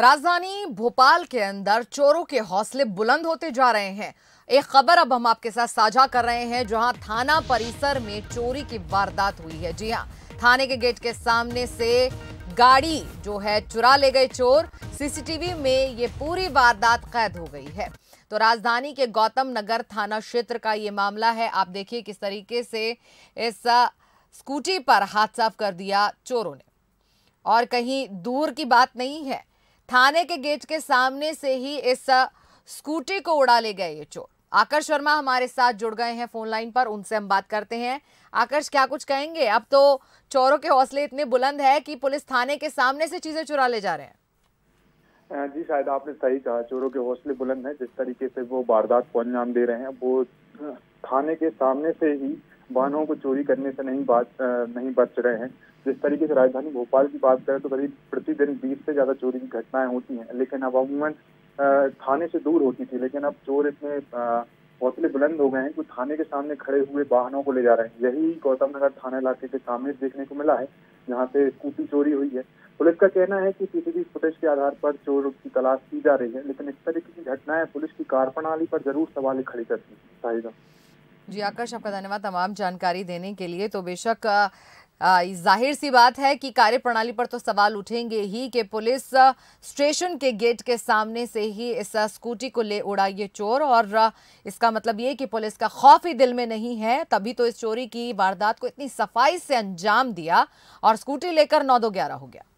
राजधानी भोपाल के अंदर चोरों के हौसले बुलंद होते जा रहे हैं एक खबर अब हम आपके साथ साझा कर रहे हैं जहां थाना परिसर में चोरी की वारदात हुई है जी हां थाने के गेट के सामने से गाड़ी जो है चुरा ले गए चोर सीसीटीवी में ये पूरी वारदात कैद हो गई है तो राजधानी के गौतम नगर थाना क्षेत्र का ये मामला है आप देखिए किस तरीके से इस स्कूटी पर हाथ साफ कर दिया चोरों ने और कहीं दूर की बात नहीं है थाने के गेट के सामने से ही इस स्कूटी को उड़ा ले गए ये चोर आकर्ष शर्मा हमारे साथ जुड़ गए हैं फोन लाइन पर उनसे हम बात करते हैं आकर्ष क्या कुछ कहेंगे अब तो चोरों के हौसले इतने बुलंद है कि पुलिस थाने के सामने से चीजें चुरा ले जा रहे हैं जी शायद आपने सही कहा चोरों के हौसले बुलंद है जिस तरीके से वो वारदात को अंजाम दे रहे हैं वो थाने के सामने से ही वाहनों को चोरी करने से नहीं बात नहीं बच रहे हैं जिस तरीके से राजधानी भोपाल की बात करें तो करीब प्रतिदिन बीस से ज़्यादा चोरी की घटनाएं होती हैं लेकिन अब अमूमन थाने से दूर होती थी लेकिन अब चोर इतने हौसले बुलंद हो गए हैं कि थाने के सामने खड़े हुए वाहनों को ले जा रहे हैं यही गौतम नगर थाना इलाके के सामने देखने को मिला है जहाँ से स्कूटी चोरी हुई है पुलिस का कहना है कि सीसीटीवी फुटेज के आधार पर चोर की तलाश की जा रही है लेकिन इस तरीके की घटनाएं पुलिस की कार्यप्रणाली प्रणाली पर जरूर सवाल खड़ी करती है जी आकर्ष आपका धन्यवाद तमाम जानकारी देने के लिए तो बेशक जाहिर सी बात है कि कार्यप्रणाली पर तो सवाल उठेंगे ही कि पुलिस स्टेशन के गेट के सामने से ही इस स्कूटी को ले उड़ा ये चोर और इसका मतलब ये कि पुलिस का खौफ ही दिल में नहीं है तभी तो इस चोरी की वारदात को इतनी सफाई से अंजाम दिया और स्कूटी लेकर नौ दो ग्यारह हो गया